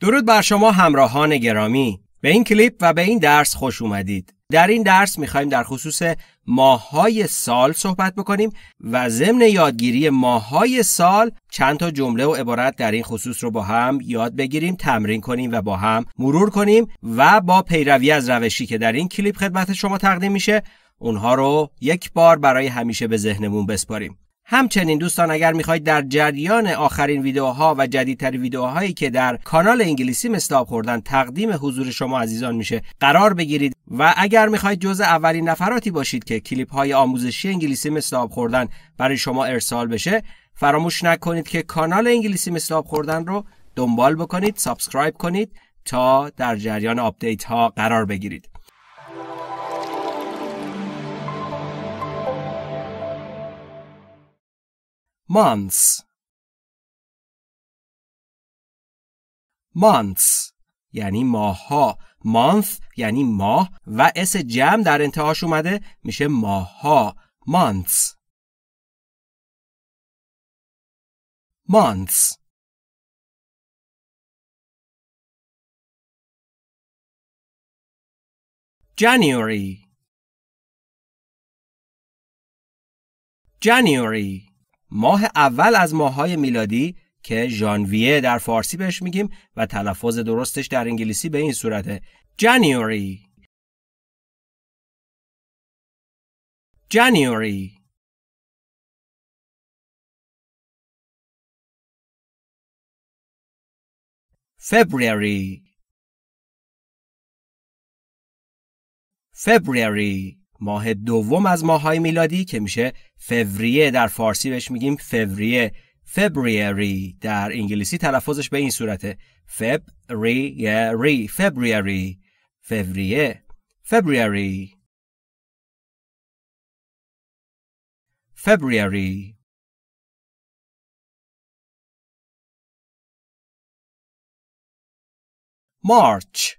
درود بر شما همراهان گرامی به این کلیپ و به این درس خوش اومدید در این درس میخواییم در خصوص ماههای سال صحبت بکنیم و ضمن یادگیری ماههای سال چند تا جمله و عبارت در این خصوص رو با هم یاد بگیریم تمرین کنیم و با هم مرور کنیم و با پیروی از روشی که در این کلیپ خدمت شما تقدیم میشه اونها رو یک بار برای همیشه به ذهنمون بسپاریم همچنین دوستان اگر میخواید در جریان آخرین ویدیوها و جدیدتر ویدیوهایی که در کانال انگلیسی مستاب خوردن تقدیم حضور شما عزیزان میشه قرار بگیرید و اگر میخواید جز اولین نفراتی باشید که کلیپ های آموزشی انگلیسی مستاب خوردن برای شما ارسال بشه فراموش نکنید که کانال انگلیسی مستاب خوردن رو دنبال بکنید سابسکرایب کنید تا در جریان آپدیت ها قرار بگیرید months months یعنی ماه ها یعنی ماه و اس جمع در انتهاش اومده میشه ماه months months January January ماه اول از ماههای میلادی که ژانویه در فارسی بهش میگیم و تلفظ درستش در انگلیسی به این صورته January January February February ماه دوم از های میلادی که میشه فوریه در فارسی بهش میگیم فوریه فبریری در انگلیسی تلفظش به این صورته فبریری فبریری فوریه فبریری فبریری، مارچ،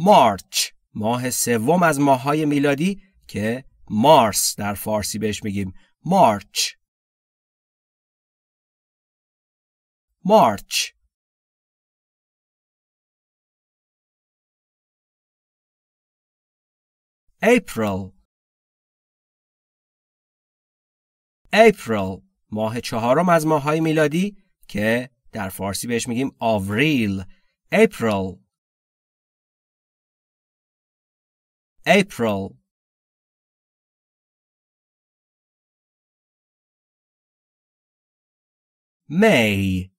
مارچ ماه سوم از های میلادی که مارس در فارسی بهش میگیم مارچ مارچ اپریل اپریل ماه چهارم از های میلادی که در فارسی بهش میگیم آوریل اپریل April May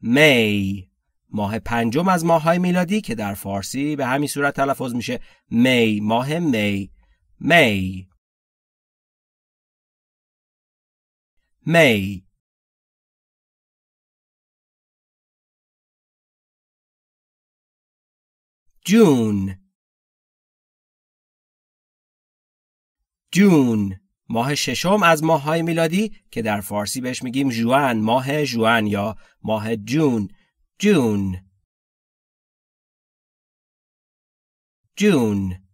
می ماه پنجم از های میلادی که در فارسی به همین صورت تلفظ میشه می ماه می می می جون جون ماه ششم از های میلادی که در فارسی بهش میگیم جوان ماه جوان یا ماه جون جون جون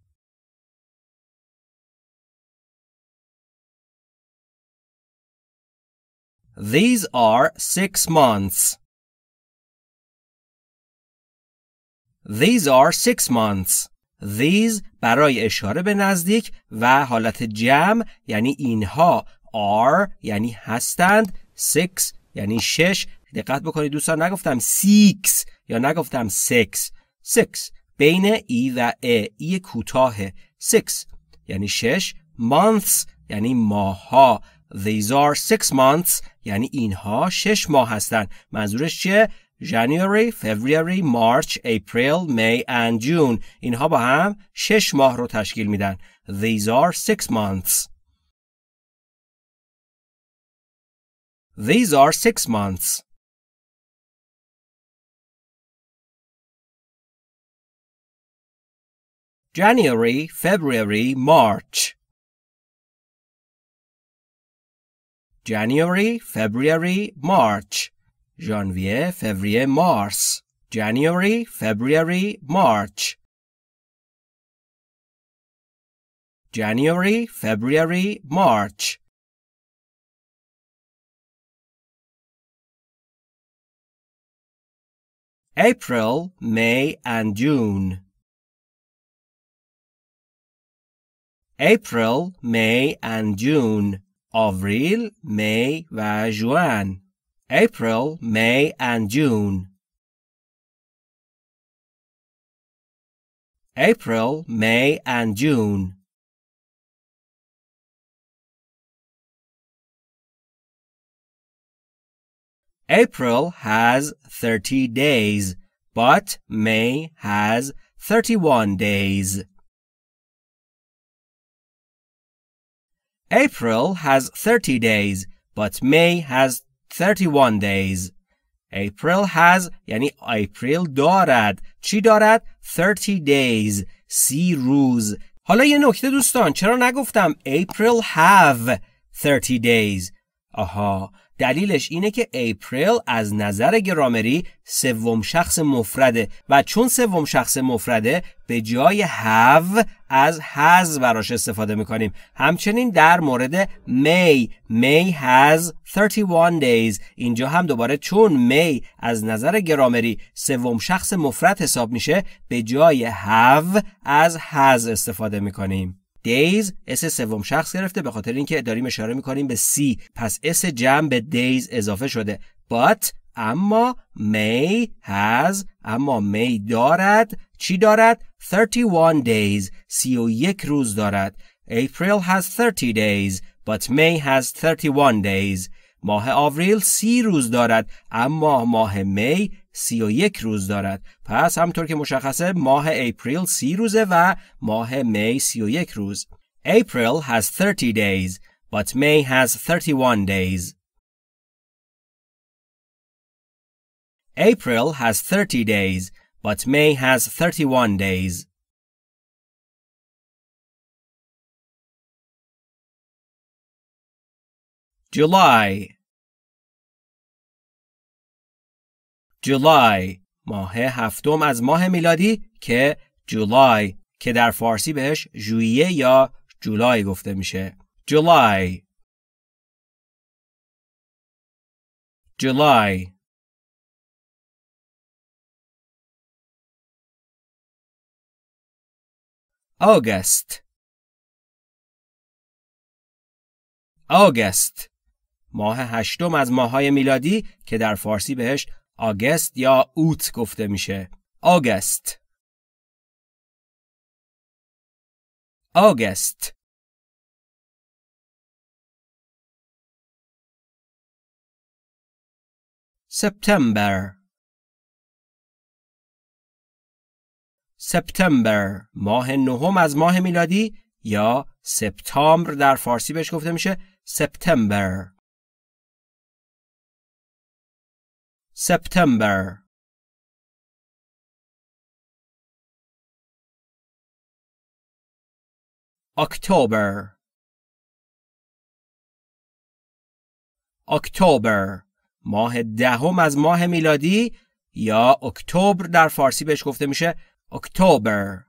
These are six months. These are six months. These برای اشاره به نزدیک و حالت جمع یعنی اینها are یعنی هستند six یعنی شش دقت بکنید دوستان نگفتم six یا نگفتم six six بین ای و ای ای کوتاه six یعنی شش months یعنی ماها These are six months یعنی اینها شش ماه هستند منظورش چیه January, February, March, April, May, and June اینها با هم شش ماه رو تشکیل میدن. These are six months. These are six months. January, February, March. January, February, March. Janvier, février, mars. January, February, March. January, February, March. April, May and June. April, May and June. Avril, May và Juin. April, May, and June. April, May, and June. April has 30 days, but May has 31 days. April has 30 days, but May has 31 days April has یعنی April دارد چی دارد؟ 30 days سی روز حالا یه نکته دوستان چرا نگفتم April have 30 days آها دلیلش اینه که اپریل از نظر گرامری سوم شخص مفرده و چون سوم شخص مفرده به جای هف از هز براش استفاده میکنیم همچنین در مورد می می has 31 دیز. اینجا هم دوباره چون می از نظر گرامری سوم شخص مفرد حساب میشه به جای have از has استفاده میکنیم days اس سوم شخص گرفته به خاطر اینکه داریم اشاره میکنیم به سی پس اس جمع به دیز اضافه شده but اما می has اما می دارد چی دارد 31 days 31 روز دارد April has 30 days but May has 31 days ماه آوریل سی روز دارد اما ماه می سی و یک روز دارد پس همطور که مشخصه ماه اپریل سی روزه و ماه می سی و یک روز April has 30 days but May has 31 days April has 30 days but May has 31 days July جولای ماه هفتم از ماه میلادی که جولای که در فارسی بهش ژوئیه یا جولای گفته میشه جولای جولای آگست آگست ماه هشتم از ماهای میلادی که در فارسی بهش آگست یا اوت گفته میشه آگست آگست سپتامبر سپتامبر ماه نهم از ماه میلادی یا سپتامبر در فارسی بهش گفته میشه سپتامبر September October اکتبر ماه دهم از ماه میلادی یا اکتبر در فارسی بهش گفته میشه اکتبر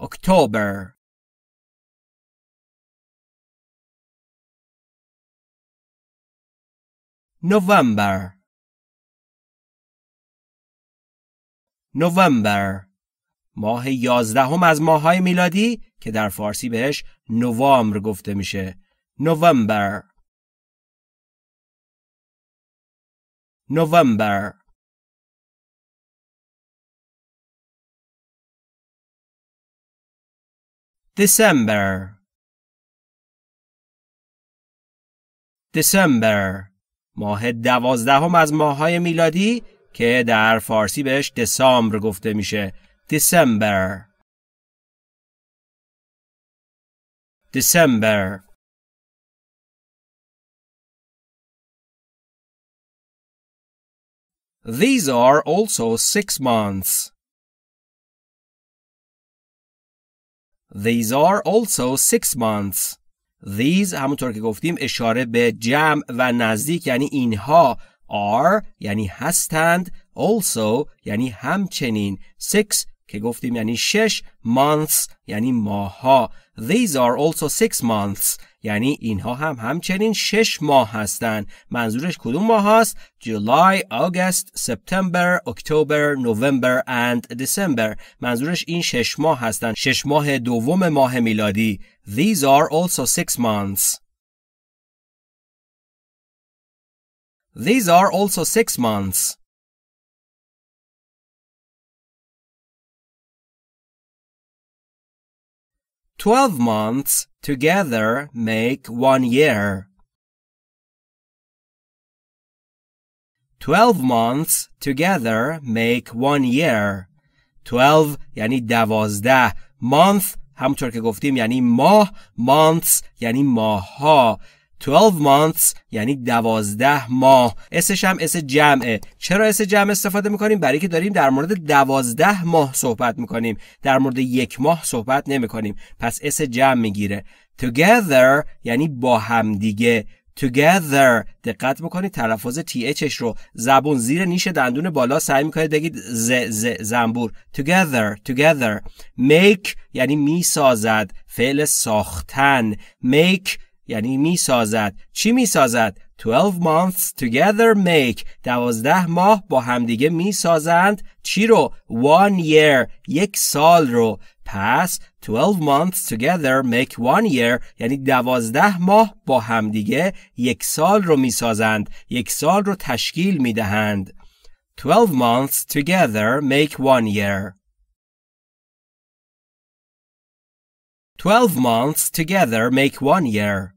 اکتبر November November ماه یازدهم از ماههای میلادی که در فارسی بهش نوامبر گفته میشه نوامبر نوامبر دسامبر دسامبر ماه دوازدهم از های میلادی که در فارسی بهش دسامبر گفته میشه دسامبر دسامبر These are also six months. These are also six months. These همونطور که گفتیم اشاره به جمع و نزدیک یعنی اینها are یعنی هستند also یعنی همچنین six که گفتیم یعنی شش months یعنی ماها these are also six months یعنی اینها هم همچنین شش ماه هستند منظورش کدوم ماه هست جولای آگست سپتامبر اکتبر نوامبر and دسامبر منظورش این شش ماه هستند شش ماه دوم ماه میلادی these are also six months These are also six months. Twelve months together make one year. Twelve months together make one year. Twelve یعنی دوازده. Month همطور که گفتیم یعنی ماه. Months یعنی ماه ها. 12 months یعنی دوازده ماه اسش هم اس جمعه چرا اس جمع استفاده میکنیم برای که داریم در مورد دوازده ماه صحبت میکنیم در مورد یک ماه صحبت نمیکنیم پس اس جمع میگیره together یعنی با همدیگه together دقت بکنید تلفظ تی اچش رو زبون زیر نیش دندون بالا سعی میکنید بگید ز ز زنبور together together make یعنی میسازد فعل ساختن make یعنی می سازد چی می سازد 12 months together make دوازده ماه با همدیگه می سازند چی رو one year یک سال رو پس 12 months together make one year یعنی دوازده ماه با همدیگه یک سال رو می سازند یک سال رو تشکیل می دهند 12 months together make one year 12 months together make one year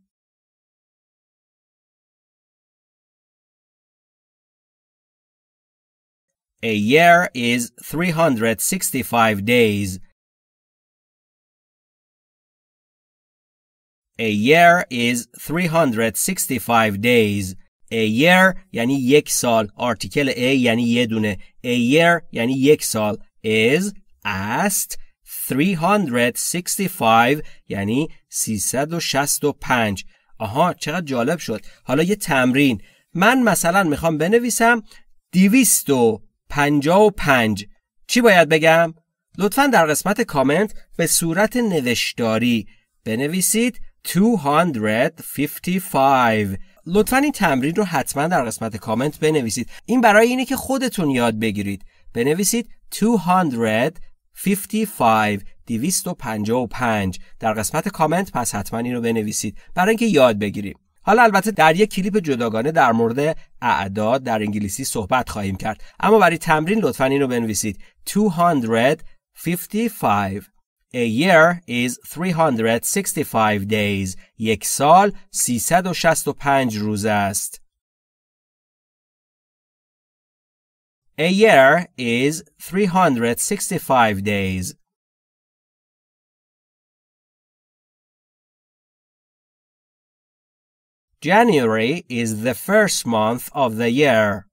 A year is 365 days. A year is 365 days. A year یعنی یک سال. آرتیکل A یعنی یه دونه. A year یعنی یک سال. Is است 365 یعنی 365. آها چقدر جالب شد. حالا یه تمرین. من مثلا میخوام بنویسم 200 پنجا و پنج چی باید بگم؟ لطفا در قسمت کامنت به صورت نوشتاری بنویسید 255 لطفا این تمرین رو حتما در قسمت کامنت بنویسید این برای اینه که خودتون یاد بگیرید بنویسید 255 255 در قسمت کامنت پس حتما این رو بنویسید برای اینکه یاد بگیریم حالا البته در یک کلیپ جداگانه در مورد اعداد در انگلیسی صحبت خواهیم کرد اما برای تمرین لطفا اینو بنویسید 255 A year is 365 days یک سال 365 روز است A year is 365 days January is the first month of the year.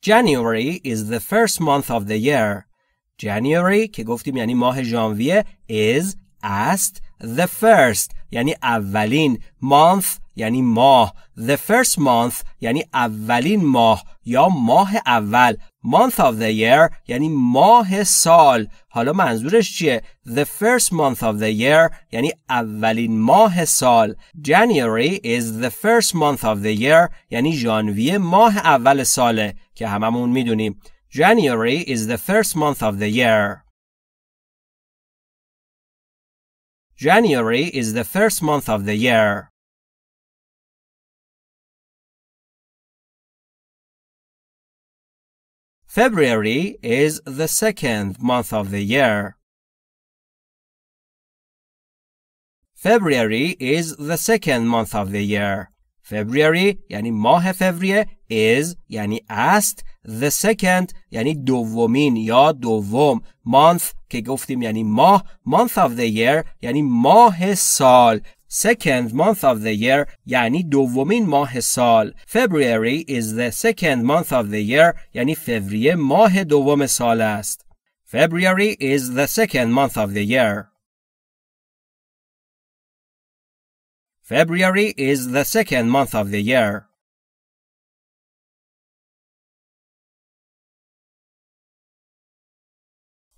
January is the first month of the year. January که گفتیم یعنی ماه ژانویه is است the first یعنی اولین month یعنی ماه the first month یعنی اولین ماه یا ماه اول month of the year یعنی ماه سال حالا منظورش چیه the first month of the year یعنی اولین ماه سال January is the first month of the year یعنی ژانویه ماه اول ساله که هممون میدونیم January is the first month of the year January is the first month of the year. February is the second month of the year. February is the second month of the year. February yani ماه فوریه is yani است the second یعنی دومین یا دوم month که گفتیم یعنی ماه month of the year یعنی ماه سال second month of the year یعنی دومین ماه سال February is the second month of the year یعنی فوریه ماه دوم سال است February is the second month of the year February is the second month of the year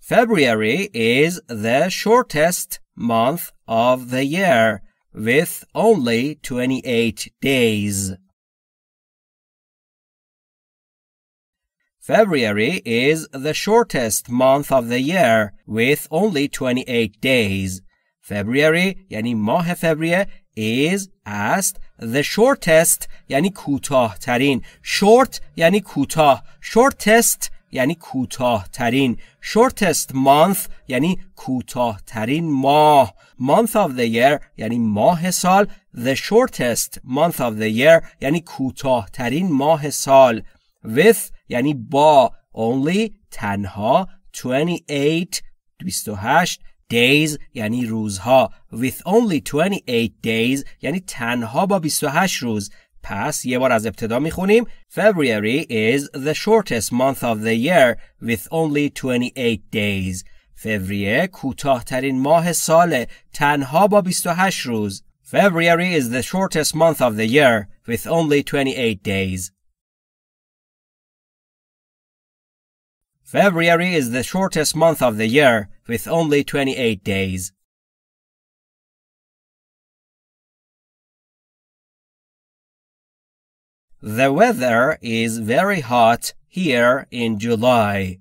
February is the shortest month of the year with only 28 days. February is the shortest month of the year with only 28 days. February یعنی ماه فوریه is است the shortest یعنی کوتاه ترین short یعنی کوتاه shortest یعنی کوتاه ترین shortest month یعنی کوتاه ترین ماه month of the year یعنی ماه سال the shortest month of the year یعنی کوتاه ترین ماه سال with یعنی با only تنها 28 28 days یعنی روزها with only 28 days یعنی تنها با 28 روز پس یه بار از ابتدا میخونیم February is the shortest month of the year with only 28 days فوریه کوتاهترین ماه سال تنها با 28 روز February is the shortest month of the year with only 28 days February is the shortest month of the year with only 28 days The weather is very hot here in July.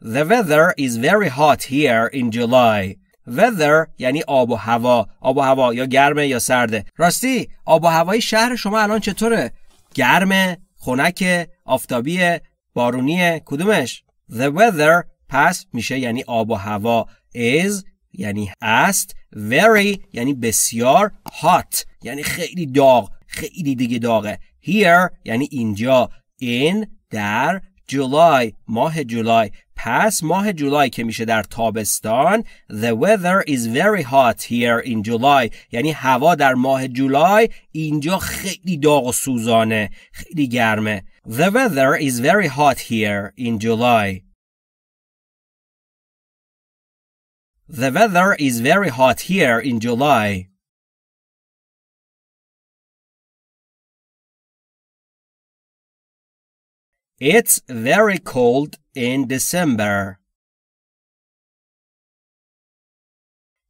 The weather is very hot here in July. Weather یعنی آب و هوا آب و هوا یا گرمه یا سرده راستی آب و هوای شهر شما الان چطوره؟ گرمه، خنک، آفتابیه، بارونیه کدومش؟ The weather پس میشه یعنی آب و هوا is یعنی است very یعنی بسیار hot یعنی خیلی داغ خیلی دیگه داغه here یعنی اینجا in در جولای ماه جولای پس ماه جولای که میشه در تابستان the weather is very hot here in July یعنی هوا در ماه جولای اینجا خیلی داغ و سوزانه خیلی گرمه the weather is very hot here in July The weather is very hot here in July. It's very cold in December.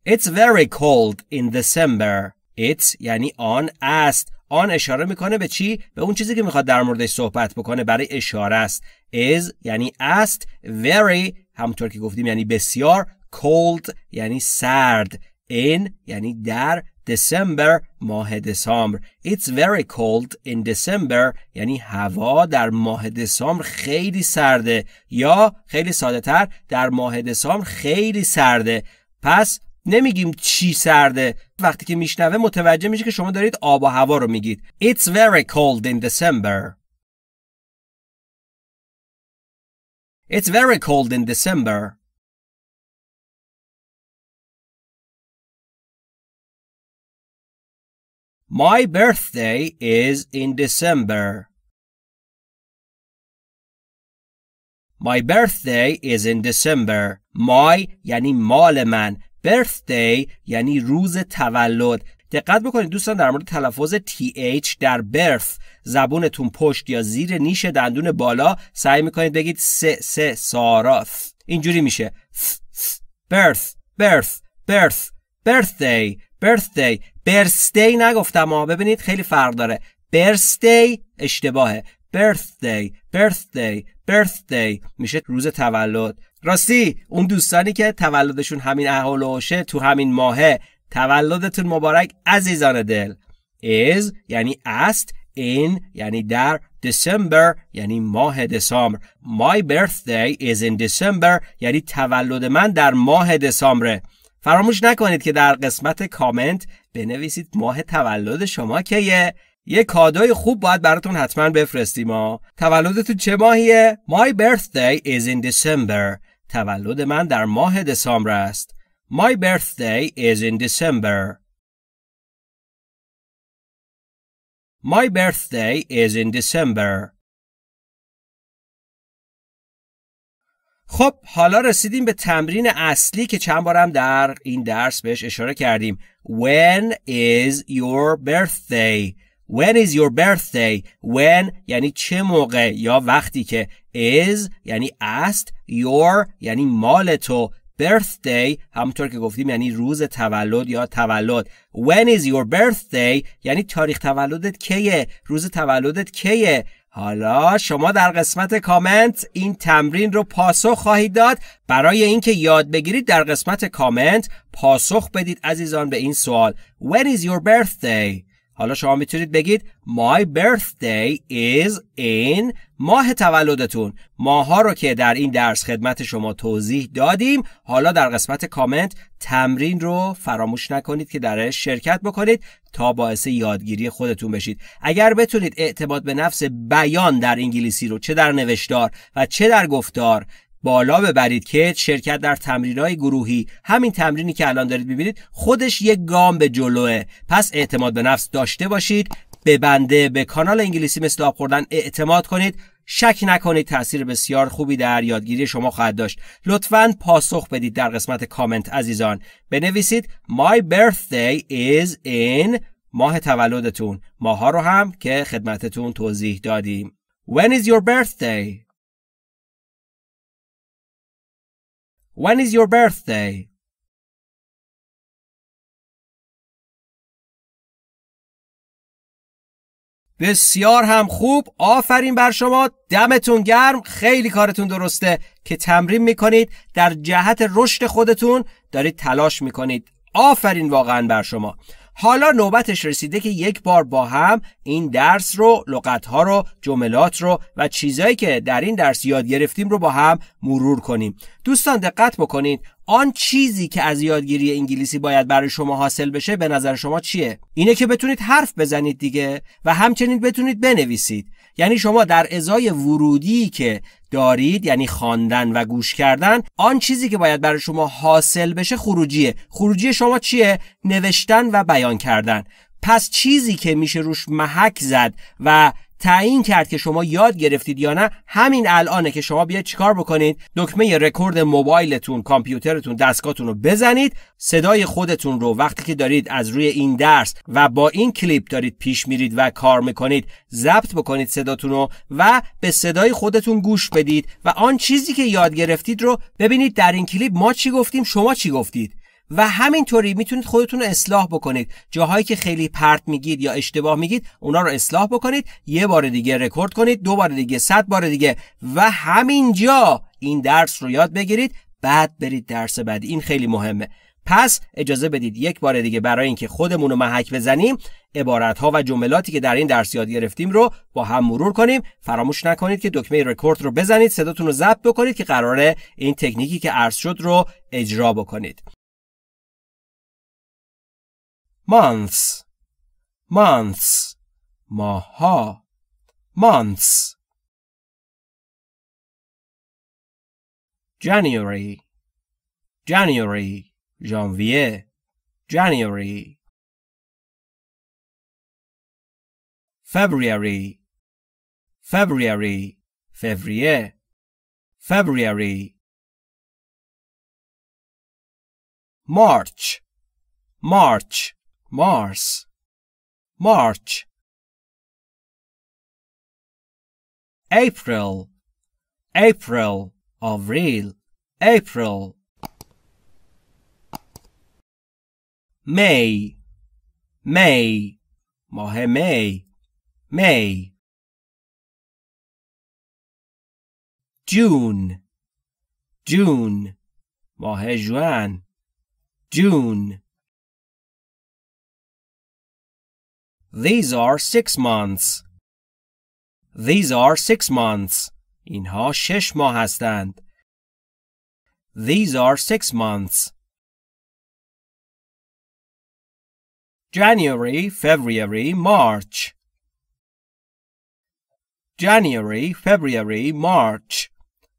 It's very cold in December. It's یعنی آن است. آن اشاره میکنه به چی؟ به اون چیزی که میخواد در موردش صحبت بکنه برای اشاره است. is یعنی است. very همونطور که گفتیم یعنی بسیار cold یعنی سرد in یعنی در دسامبر ماه دسامبر It's very cold in December یعنی هوا در ماه دسامبر خیلی سرده یا خیلی ساده تر در ماه دسامبر خیلی سرده پس نمیگیم چی سرده وقتی که میشنوه متوجه میشه که شما دارید آب و هوا رو میگید It's very cold in December It's very cold in December My birthday is in December. My birthday is in December. My یعنی مال من. Birthday یعنی روز تولد. دقت بکنید دوستان در مورد تلفظ TH در birth زبونتون پشت یا زیر نیش دندون بالا سعی میکنید بگید س، س، ساراث. اینجوری میشه birth birth birth birthday birthday birthday نگفتم ها ببینید خیلی فرق داره birthday اشتباهه birthday birthday birthday میشه روز تولد راستی اون دوستانی که تولدشون همین اهالوشه تو همین ماهه تولدتون مبارک عزیزان دل is یعنی است in یعنی در دسامبر یعنی ماه دسامبر my birthday is in December یعنی تولد من در ماه دسامبره فراموش نکنید که در قسمت کامنت بنویسید ماه تولد شما کیه یه کادوی خوب باید براتون حتما بفرستیم تولد تولدتون چه ماهیه My birthday is in December تولد من در ماه دسامبر است My birthday is in December My birthday is in December خب حالا رسیدیم به تمرین اصلی که چند بارم در این درس بهش اشاره کردیم When is your birthday? When is your birthday? When یعنی چه موقع یا وقتی که is یعنی است your یعنی مال تو birthday همونطور که گفتیم یعنی روز تولد یا تولد when is your birthday یعنی تاریخ تولدت کیه روز تولدت کیه حالا شما در قسمت کامنت این تمرین رو پاسخ خواهید داد برای اینکه یاد بگیرید در قسمت کامنت پاسخ بدید عزیزان به این سوال When is your birthday? حالا شما میتونید بگید My birthday is in ماه تولدتون ماها رو که در این درس خدمت شما توضیح دادیم حالا در قسمت کامنت تمرین رو فراموش نکنید که درش شرکت بکنید تا باعث یادگیری خودتون بشید اگر بتونید اعتماد به نفس بیان در انگلیسی رو چه در نوشتار و چه در گفتار بالا ببرید که شرکت در تمرینای گروهی همین تمرینی که الان دارید ببینید خودش یک گام به جلوه پس اعتماد به نفس داشته باشید به بنده به کانال انگلیسی مثل آب خوردن اعتماد کنید شک نکنید تاثیر بسیار خوبی در یادگیری شما خواهد داشت لطفا پاسخ بدید در قسمت کامنت عزیزان بنویسید my birthday is in ماه تولدتون ماها رو هم که خدمتتون توضیح دادیم When is your birthday? When is your birthday? بسیار هم خوب آفرین بر شما دمتون گرم خیلی کارتون درسته که تمرین میکنید در جهت رشد خودتون دارید تلاش میکنید آفرین واقعا بر شما حالا نوبتش رسیده که یک بار با هم این درس رو لغت ها رو جملات رو و چیزایی که در این درس یاد گرفتیم رو با هم مرور کنیم دوستان دقت بکنید آن چیزی که از یادگیری انگلیسی باید برای شما حاصل بشه به نظر شما چیه اینه که بتونید حرف بزنید دیگه و همچنین بتونید بنویسید یعنی شما در ازای ورودی که دارید یعنی خواندن و گوش کردن آن چیزی که باید برای شما حاصل بشه خروجیه خروجی شما چیه نوشتن و بیان کردن پس چیزی که میشه روش محک زد و تعیین کرد که شما یاد گرفتید یا نه همین الانه که شما بیاید چیکار بکنید دکمه رکورد موبایلتون کامپیوترتون دستگاهتون رو بزنید صدای خودتون رو وقتی که دارید از روی این درس و با این کلیپ دارید پیش میرید و کار میکنید ضبط بکنید صداتون رو و به صدای خودتون گوش بدید و آن چیزی که یاد گرفتید رو ببینید در این کلیپ ما چی گفتیم شما چی گفتید و همینطوری میتونید خودتون رو اصلاح بکنید جاهایی که خیلی پرت میگید یا اشتباه میگید اونا رو اصلاح بکنید یه بار دیگه رکورد کنید دو بار دیگه صد بار دیگه و همینجا این درس رو یاد بگیرید بعد برید درس بعدی این خیلی مهمه پس اجازه بدید یک بار دیگه برای اینکه خودمون رو محک بزنیم عبارت ها و جملاتی که در این درس یاد گرفتیم رو با هم مرور کنیم فراموش نکنید که دکمه رکورد رو بزنید صداتون رو ضبط بکنید که قراره این تکنیکی که عرض شد رو اجرا بکنید months, months, maha, months. January, January, janvier, January. February, February, février, February. March, March, Mars March April April Avril April May May ماه May May June June ماه جوان June These are six months. These are six months. اینها شش ماه هستند. These are six months. January, February, March. January, February, March.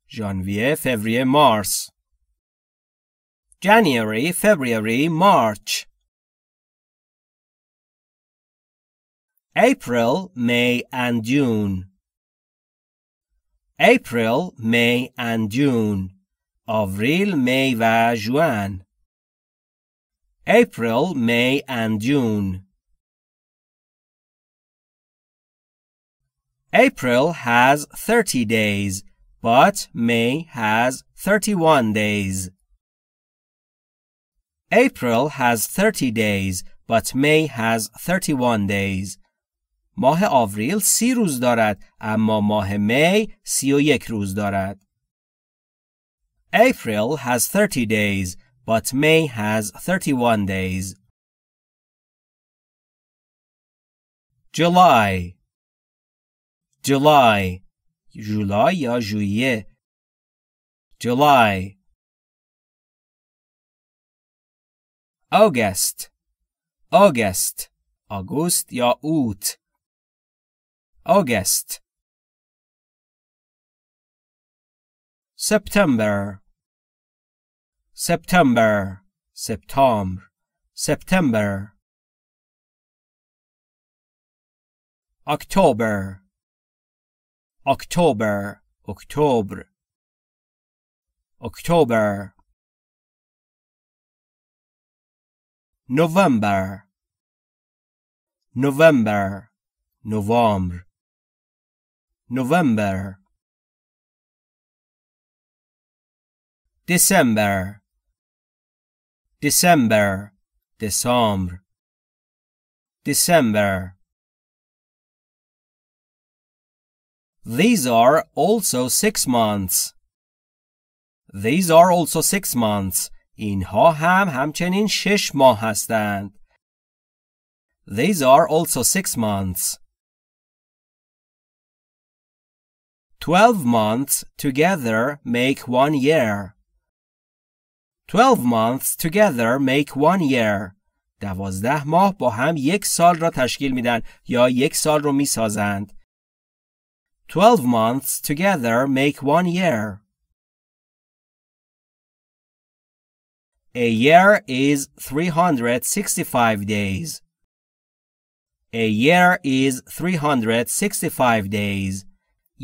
Janvier, Fevrier, Mars. January, February, March. April, May and June. April, May and June. Avril, می و ژوئن. April, May and June. April has 30 days, but May has 31 days. April has 30 days, but May has 31 days. ماه آوریل سی روز دارد اما ماه می سی و یک روز دارد. April has 30 days but May has 31 days. July July July یا ژوئیه July August August August یا اوت August September September September September October October October October November November November November December December December December These are also six months. These are also six months. اینها هم همچنین شش ماه هستند. These are also six months. Twelve months together make one year. Twelve months together make one year. دوازده ماه با هم یک سال را تشکیل میدن یا یک سال رو میسازند. Twelve months together make one year. A year is 365 days. A year is 365 days.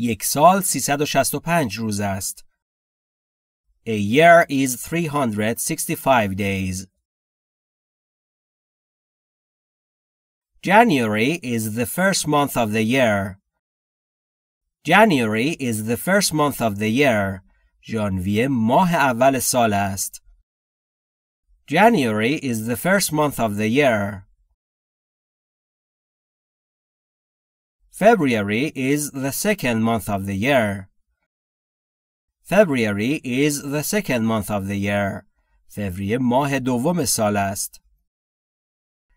یک سال 365 روز است. A year is 365 days. January is the first month of the year. January is the first month of the year. ژانویه ماه اول سال است. January is the first month of the year. February is the second month of the year. February is the second month of the year. فوریه ماه دوم سال است.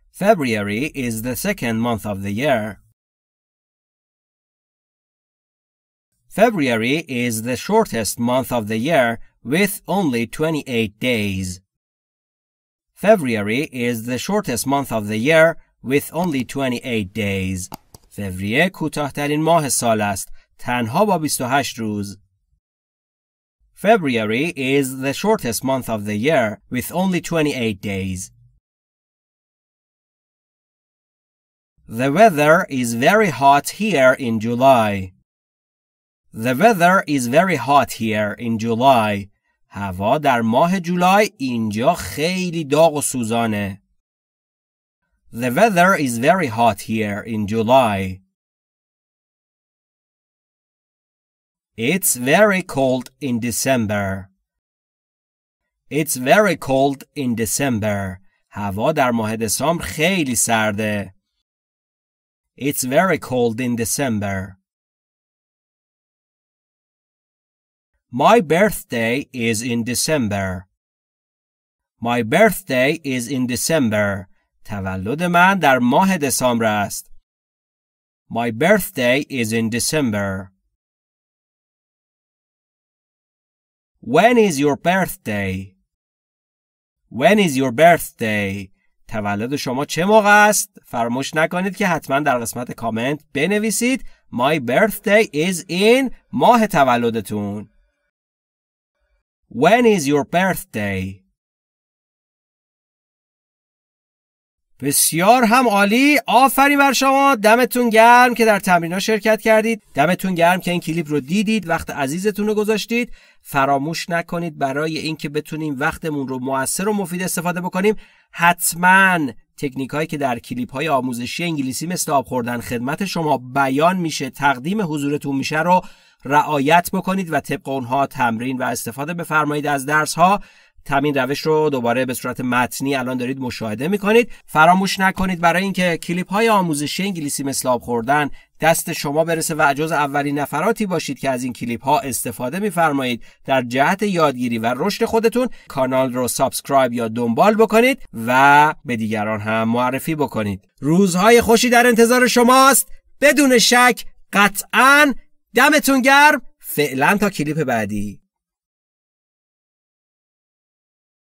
February is the second month of the year. February is the shortest month of the year with only 28 days. February is the shortest month of the year with only 28 days. فوریه کوتاهترین ماه سال است تنها با 28 روز February is the shortest month of the year with only 28 days. The weather is very hot here in July. The weather is very hot here in July. هوا در ماه جولای اینجا خیلی داغ و سوزانه. The weather is very hot here in July. It's very cold in December. It's very cold in December. هوا در ماه دسامبر خیلی سرده. It's very cold in December. My birthday is in December. My birthday is in December. تولد من در ماه دسامبر است. My birthday is in December. When is your birthday? When is your birthday? تولد شما چه موقع است؟ فرموش نکنید که حتما در قسمت کامنت بنویسید My birthday is in ماه تولدتون. When is your birthday? بسیار هم عالی آفرین بر شما دمتون گرم که در تمرین ها شرکت کردید دمتون گرم که این کلیپ رو دیدید وقت عزیزتون رو گذاشتید فراموش نکنید برای اینکه بتونیم وقتمون رو موثر و مفید استفاده بکنیم حتما تکنیک هایی که در کلیپ های آموزشی انگلیسی مثل آب خوردن خدمت شما بیان میشه تقدیم حضورتون میشه رو رعایت بکنید و طبق اونها تمرین و استفاده بفرمایید از درس ها تامین روش رو دوباره به صورت متنی الان دارید مشاهده میکنید فراموش نکنید برای اینکه کلیپ های آموزشی انگلیسی مثل آب خوردن دست شما برسه و جز اولین نفراتی باشید که از این کلیپ ها استفاده میفرمایید در جهت یادگیری و رشد خودتون کانال رو سابسکرایب یا دنبال بکنید و به دیگران هم معرفی بکنید روزهای خوشی در انتظار شماست بدون شک قطعا دمتون گرم فعلا تا کلیپ بعدی